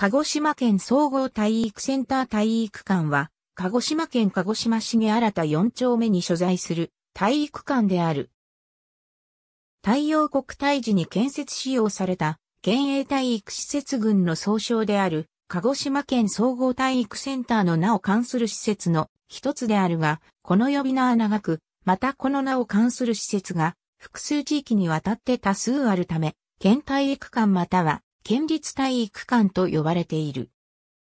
鹿児島県総合体育センター体育館は、鹿児島県鹿児島市に新た4丁目に所在する体育館である。太陽国体時に建設使用された県営体育施設群の総称である鹿児島県総合体育センターの名を冠する施設の一つであるが、この呼び名は長く、またこの名を冠する施設が複数地域にわたって多数あるため、県体育館または県立体育館と呼ばれている。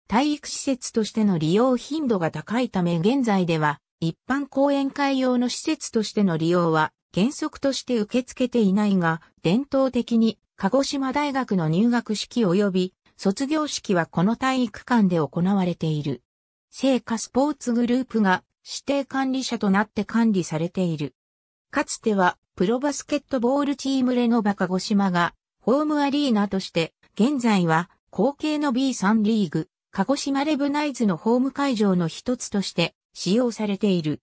体育施設としての利用頻度が高いため現在では一般講演会用の施設としての利用は原則として受け付けていないが、伝統的に鹿児島大学の入学式及び卒業式はこの体育館で行われている。聖火スポーツグループが指定管理者となって管理されている。かつてはプロバスケットボールチームレノバ鹿児島がホームアリーナとして現在は、後継の B3 リーグ、鹿児島レブナイズのホーム会場の一つとして使用されている。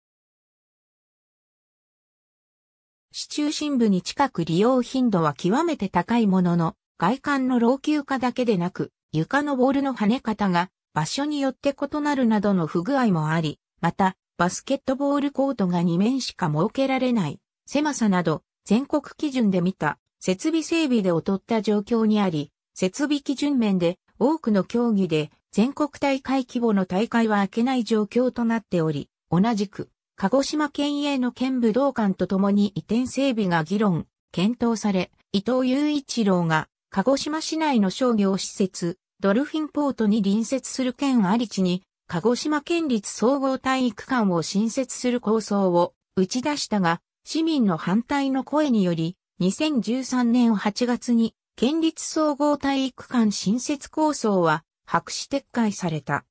市中心部に近く利用頻度は極めて高いものの、外観の老朽化だけでなく、床のボールの跳ね方が場所によって異なるなどの不具合もあり、また、バスケットボールコートが2面しか設けられない、狭さなど、全国基準で見た、設備整備で劣った状況にあり、設備基準面で多くの競技で全国大会規模の大会は開けない状況となっており、同じく鹿児島県営の県武道館とともに移転整備が議論、検討され、伊藤雄一郎が鹿児島市内の商業施設、ドルフィンポートに隣接する県ありちに、鹿児島県立総合体育館を新設する構想を打ち出したが、市民の反対の声により、2013年8月に県立総合体育館新設構想は白紙撤回された。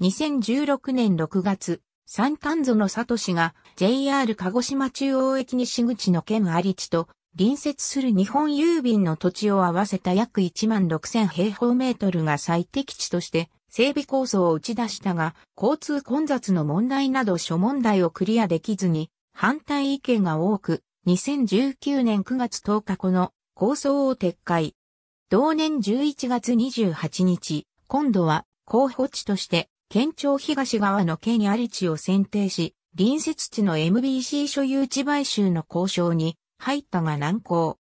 2016年6月、山丹園の里氏が JR 鹿児島中央駅西口の県有地と隣接する日本郵便の土地を合わせた約1万6000平方メートルが最適地として整備構想を打ち出したが、交通混雑の問題など諸問題をクリアできずに反対意見が多く、2019年9月10日この構想を撤回。同年11月28日、今度は候補地として県庁東側の県あり地を選定し、隣接地の MBC 所有地買収の交渉に入ったが難航。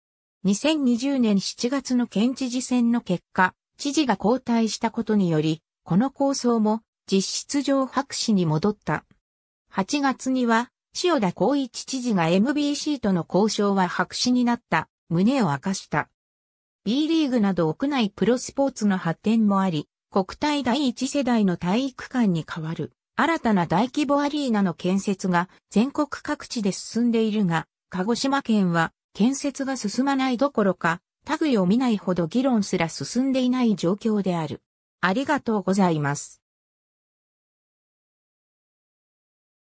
2020年7月の県知事選の結果、知事が交代したことにより、この構想も実質上白紙に戻った。8月には、塩田光一知事が MBC との交渉は白紙になった胸を明かした。B リーグなど屋内プロスポーツの発展もあり、国体第一世代の体育館に代わる新たな大規模アリーナの建設が全国各地で進んでいるが、鹿児島県は建設が進まないどころか、類を見ないほど議論すら進んでいない状況である。ありがとうございます。